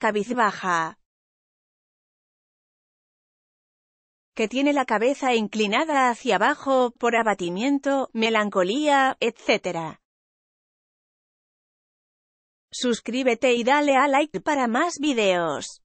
cabizbaja. que tiene la cabeza inclinada hacia abajo por abatimiento, melancolía, etc. Suscríbete y dale a like para más videos.